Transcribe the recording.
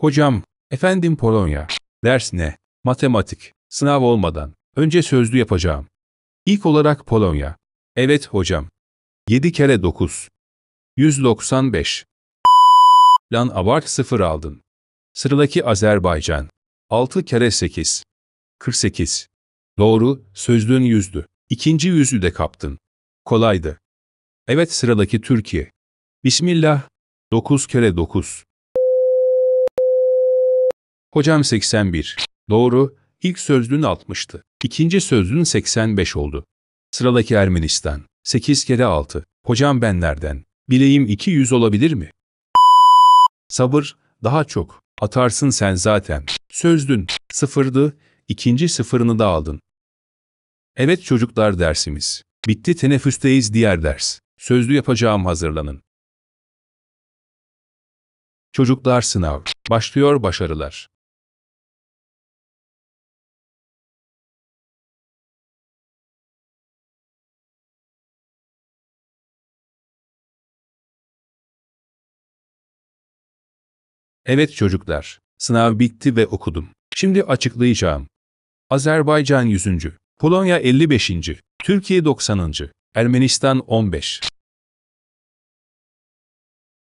Hocam, efendim Polonya. Ders ne? Matematik. Sınav olmadan. Önce sözlü yapacağım. İlk olarak Polonya. Evet hocam. 7 kere 9. 195. Lan abart 0 aldın. Sıradaki Azerbaycan. 6 kere 8. 48. Doğru, sözlüğün yüzdü. İkinci yüzü de kaptın. Kolaydı. Evet sıradaki Türkiye. Bismillah. 9 kere 9. Hocam 81. Doğru, ilk sözlüğün 60'tı. İkinci sözlüğün 85 oldu. Sıradaki Ermenistan. 8 kere 6. Hocam ben nereden? Bileyim 200 olabilir mi? Sabır, daha çok. Atarsın sen zaten. Sözdün sıfırdı, ikinci sıfırını da aldın. Evet çocuklar dersimiz. Bitti teneffüsteyiz diğer ders. Sözlü yapacağım hazırlanın. Çocuklar sınav. Başlıyor başarılar. Evet çocuklar, sınav bitti ve okudum. Şimdi açıklayacağım. Azerbaycan 100. Polonya 55. Türkiye 90. Ermenistan 15.